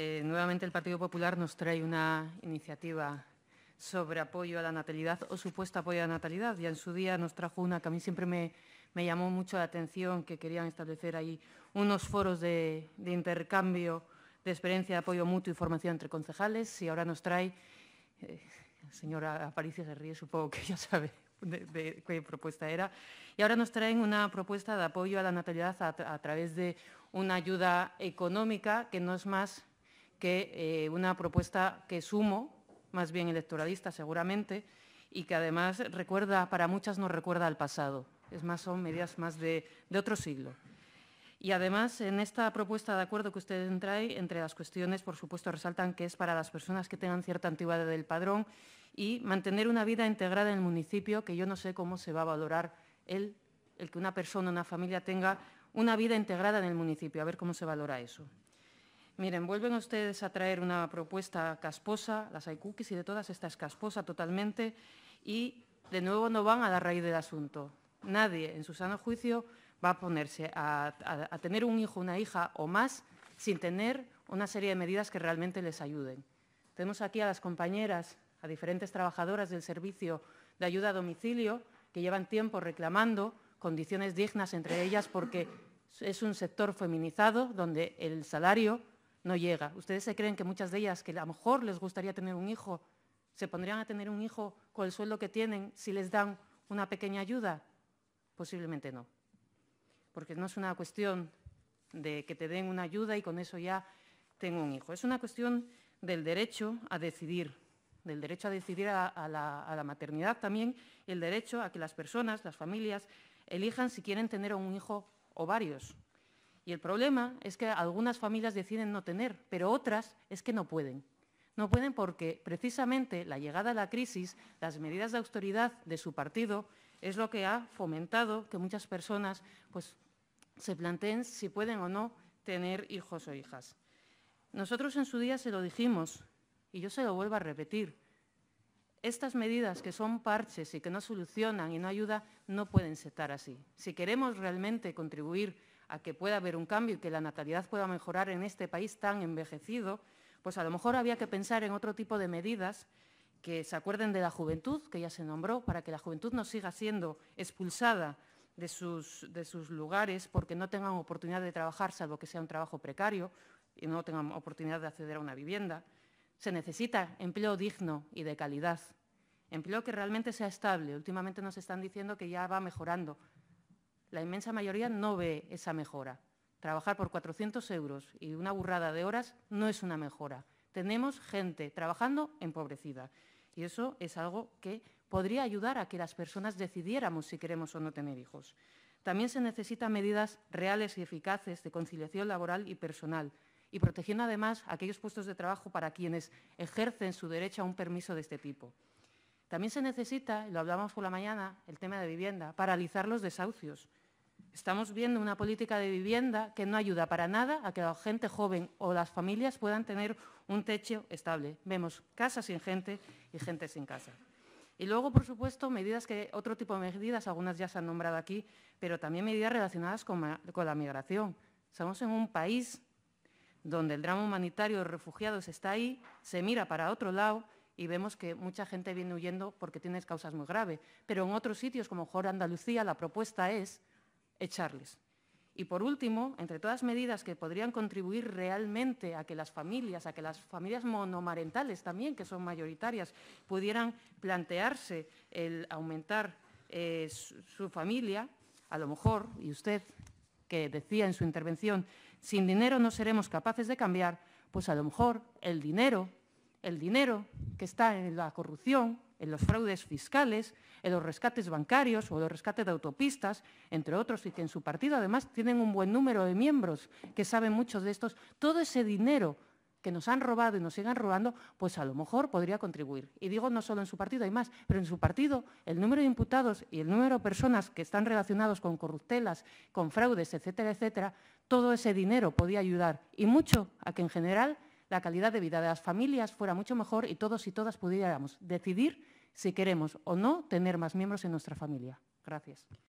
Eh, nuevamente el Partido Popular nos trae una iniciativa sobre apoyo a la natalidad o supuesto apoyo a la natalidad. Ya en su día nos trajo una que a mí siempre me, llamó mucho la atención, que querían establecer ahí unos foros de, intercambio de experiencia de apoyo mutuo y formación entre concejales. Y ahora nos trae, eh, señora Aparicio se supongo que ya sabe de, qué propuesta era. Y ahora nos traen una propuesta de apoyo a la natalidad a través de una ayuda económica que no es más que eh, una propuesta que sumo, más bien electoralista seguramente, y que además recuerda, para muchas no recuerda al pasado. Es más, son medidas más de, otro siglo. Y además, en esta propuesta de acuerdo que ustedes traen, entre las cuestiones, por supuesto, resaltan que es para las personas que tengan cierta antigüedad del padrón y mantener una vida integrada en el municipio, que yo no sé cómo se va a valorar el, el que una persona, una familia tenga una vida integrada en el municipio, a ver cómo se valora eso. Miren, vuelven ustedes a traer una propuesta casposa, las cookies y de todas estas casposa totalmente, y de nuevo no van a la raíz del asunto. Nadie, en su sano juicio, va a ponerse a tener un hijo, una hija o más, sin tener una serie de medidas que realmente les ayuden. Tenemos aquí a las compañeras, a diferentes trabajadoras del servicio de ayuda a domicilio, que llevan tiempo reclamando condiciones dignas entre ellas porque es un sector feminizado donde el salario no llega. Ustedes se creen que muchas de ellas, que a lo mejor les gustaría tener un hijo, se pondrían a tener un hijo con el sueldo que tienen si les dan una pequeña ayuda. Posiblemente no, porque no es una cuestión de que te den una ayuda y con eso ya tengo un hijo. Es una cuestión del derecho a decidir, del derecho a decidir a, la, la, maternidad también, y el derecho a que las personas, las familias, elijan si quieren tener un hijo o varios. Y el problema es que algunas familias deciden no tener, pero otras es que no pueden. No pueden porque precisamente la llegada a la crisis, las medidas de austeridad de su partido, es lo que ha fomentado que muchas personas pues, se planteen si pueden o no tener hijos o hijas. Nosotros en su día se lo dijimos, y yo se lo vuelvo a repetir, estas medidas que son parches y que no solucionan y no ayudan, no pueden estar así. Si queremos realmente contribuir a que pueda haber un cambio y que la natalidad pueda mejorar en este país tan envejecido, pues a lo mejor había que pensar en otro tipo de medidas que se acuerden de la juventud, que ya se nombró, para que la juventud no siga siendo expulsada de sus, de sus lugares porque no tengan oportunidad de trabajar, salvo que sea un trabajo precario, y no tengan oportunidad de acceder a una vivienda. Se necesita empleo digno y de calidad, empleo que realmente sea estable. Últimamente nos están diciendo que ya va mejorando, la inmensa mayoría no ve esa mejora. Trabajar por 400 euros y una burrada de horas no es una mejora. Tenemos gente trabajando empobrecida y eso es algo que podría ayudar a que las personas decidiéramos si queremos o no tener hijos. También se necesitan medidas reales y eficaces de conciliación laboral y personal y protegiendo además aquellos puestos de trabajo para quienes ejercen su derecho a un permiso de este tipo. También se necesita, y lo hablábamos por la mañana, el tema de vivienda, paralizar los desahucios. Estamos viendo una política de vivienda que no ayuda para nada a que la gente joven o las familias puedan tener un techo estable. Vemos casas sin gente y gente sin casa. Y luego, por supuesto, medidas que, otro tipo de medidas, algunas ya se han nombrado aquí, pero también medidas relacionadas con, con la migración. Estamos en un país donde el drama humanitario de refugiados está ahí, se mira para otro lado y vemos que mucha gente viene huyendo porque tiene causas muy graves. Pero en otros sitios, como Jorge Andalucía, la propuesta es echarles. Y por último, entre todas medidas que podrían contribuir realmente a que las familias, a que las familias monomarentales también, que son mayoritarias, pudieran plantearse el aumentar eh, su familia, a lo mejor, y usted que decía en su intervención, sin dinero no seremos capaces de cambiar, pues a lo mejor el dinero el dinero que está en la corrupción, en los fraudes fiscales, en los rescates bancarios o los rescates de autopistas, entre otros, y que en su partido además tienen un buen número de miembros que saben muchos de estos, todo ese dinero que nos han robado y nos sigan robando, pues a lo mejor podría contribuir. Y digo no solo en su partido, hay más, pero en su partido el número de imputados y el número de personas que están relacionados con corruptelas, con fraudes, etcétera, etcétera, todo ese dinero podía ayudar y mucho a que en general la calidad de vida de las familias fuera mucho mejor y todos y todas pudiéramos decidir si queremos o no tener más miembros en nuestra familia. Gracias.